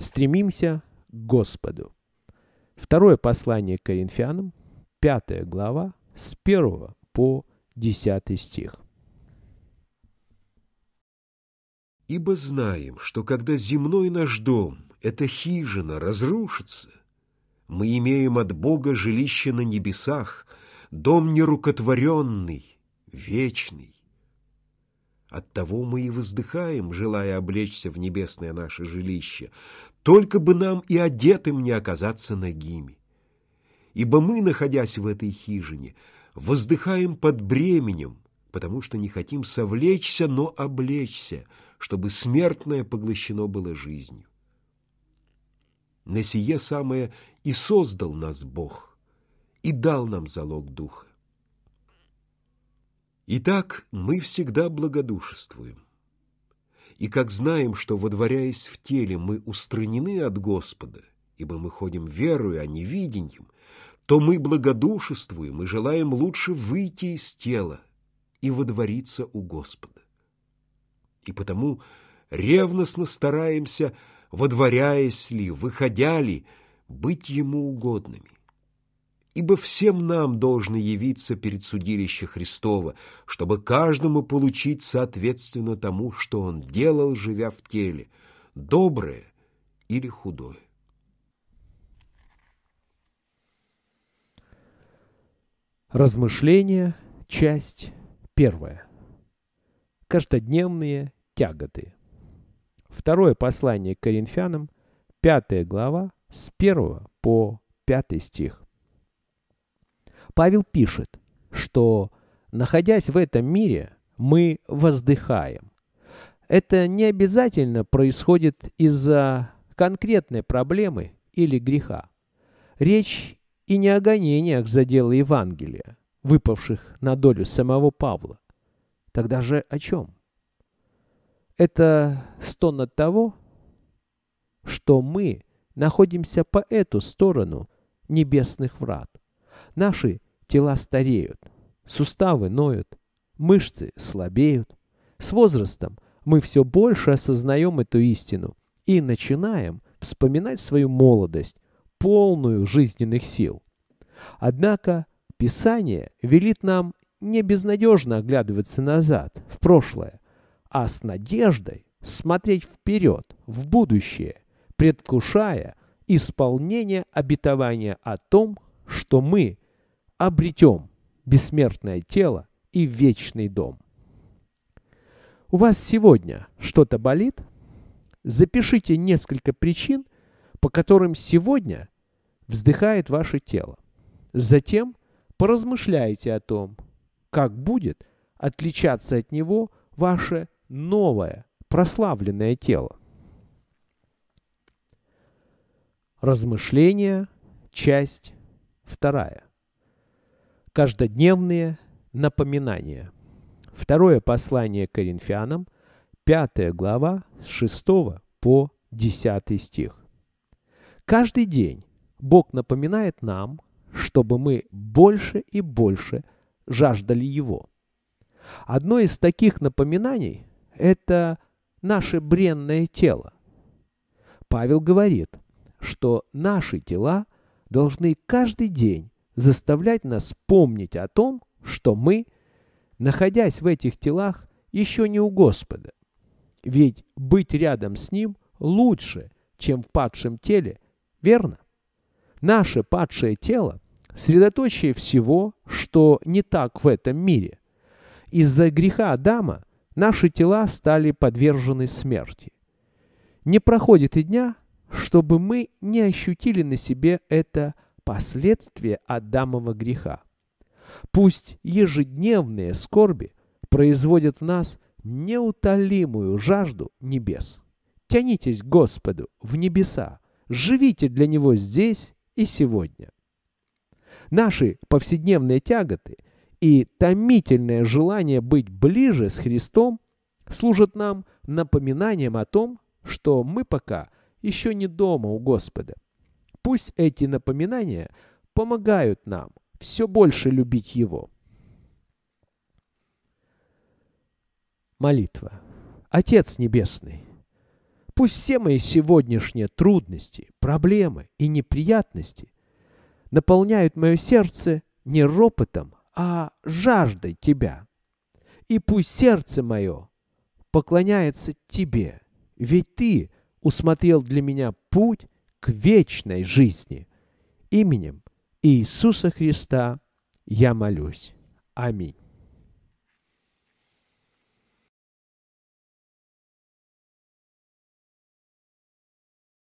Стремимся к Господу. Второе послание к Коринфянам, 5 глава, с 1 по 10 стих. Ибо знаем, что когда земной наш дом, эта хижина, разрушится, мы имеем от Бога жилище на небесах, дом нерукотворенный, вечный. Оттого мы и воздыхаем, желая облечься в небесное наше жилище, только бы нам и одетым не оказаться нагими. Ибо мы, находясь в этой хижине, воздыхаем под бременем, потому что не хотим совлечься, но облечься, чтобы смертное поглощено было жизнью. На сие самое и создал нас Бог, и дал нам залог Духа. Итак, мы всегда благодушествуем. И как знаем, что, водворяясь в теле, мы устранены от Господа, ибо мы ходим верою, а не видением, то мы благодушествуем и желаем лучше выйти из тела и водвориться у Господа. И потому ревностно стараемся, водворяясь ли, выходя ли, быть Ему угодными. Ибо всем нам должно явиться перед судилище Христова, чтобы каждому получить соответственно тому, что он делал, живя в теле, доброе или худое. Размышления, часть первая. Каждодневные тяготы. Второе послание к Коринфянам, пятая глава, с первого по пятый стих. Павел пишет, что, находясь в этом мире, мы воздыхаем. Это не обязательно происходит из-за конкретной проблемы или греха. Речь и не о гонениях за дело Евангелия, выпавших на долю самого Павла. Тогда же о чем? Это стон от того, что мы находимся по эту сторону небесных врат. Наши Тела стареют, суставы ноют, мышцы слабеют. С возрастом мы все больше осознаем эту истину и начинаем вспоминать свою молодость, полную жизненных сил. Однако Писание велит нам не безнадежно оглядываться назад, в прошлое, а с надеждой смотреть вперед, в будущее, предвкушая исполнение обетования о том, что мы обретем бессмертное тело и вечный дом. У вас сегодня что-то болит? Запишите несколько причин, по которым сегодня вздыхает ваше тело. Затем поразмышляйте о том, как будет отличаться от него ваше новое прославленное тело. Размышления, часть вторая. Каждодневные напоминания. Второе послание Коринфянам, 5 глава, с 6 по 10 стих. Каждый день Бог напоминает нам, чтобы мы больше и больше жаждали Его. Одно из таких напоминаний – это наше бренное тело. Павел говорит, что наши тела должны каждый день заставлять нас помнить о том, что мы, находясь в этих телах, еще не у Господа. Ведь быть рядом с Ним лучше, чем в падшем теле, верно? Наше падшее тело – средоточие всего, что не так в этом мире. Из-за греха Адама наши тела стали подвержены смерти. Не проходит и дня, чтобы мы не ощутили на себе это последствия Адамова греха. Пусть ежедневные скорби производят в нас неутолимую жажду небес. Тянитесь к Господу в небеса, живите для Него здесь и сегодня. Наши повседневные тяготы и томительное желание быть ближе с Христом служат нам напоминанием о том, что мы пока еще не дома у Господа – Пусть эти напоминания помогают нам все больше любить Его. Молитва. Отец Небесный, пусть все мои сегодняшние трудности, проблемы и неприятности наполняют мое сердце не ропотом, а жаждой Тебя. И пусть сердце мое поклоняется Тебе, ведь Ты усмотрел для меня путь к вечной жизни. Именем Иисуса Христа я молюсь. Аминь.